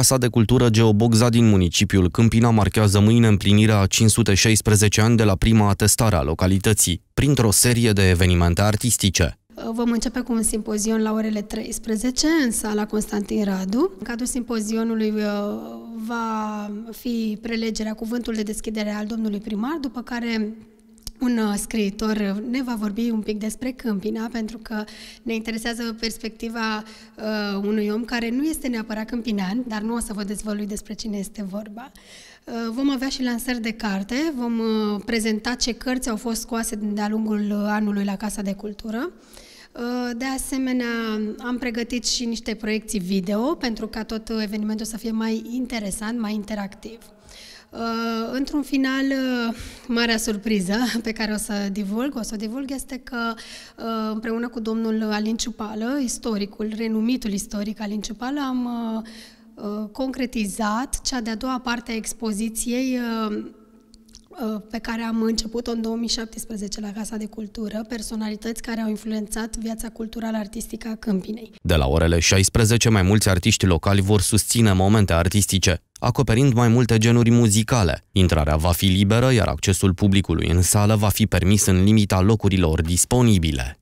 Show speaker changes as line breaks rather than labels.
Casa de Cultură Geobogza din municipiul Câmpina marchează mâine împlinirea a 516 ani de la prima atestare a localității, printr-o serie de evenimente artistice.
Vom începe cu un simpozion la orele 13 în sala Constantin Radu. În cadrul simpozionului uh, va fi prelegerea cuvântul de deschidere al domnului primar, după care un uh, scriitor uh, ne va vorbi un pic despre Câmpina, pentru că ne interesează perspectiva uh, unui om care nu este neapărat câmpinan, dar nu o să vă dezvălui despre cine este vorba. Uh, vom avea și lansări de carte, vom prezenta ce cărți au fost scoase de-a lungul anului la Casa de Cultură. Uh, Uh, de asemenea, am pregătit și niște proiecții video pentru ca tot evenimentul să fie mai interesant, mai interactiv. Uh, într-un final, uh, marea surpriză pe care o să divulg, o să o divulg, este că împreună cu domnul Alin Ciupală, istoricul, renumitul istoric Alin Ciupală, am concretizat cea de-a doua parte a expoziției Uh, pe care am început-o în 2017 la Casa de Cultură, personalități care au influențat viața culturală artistică a Câmpinei.
De la orele 16, mai mulți artiști locali vor susține momente artistice, acoperind mai multe genuri muzicale. Intrarea va fi liberă, iar accesul publicului în sală va fi permis în limita locurilor disponibile.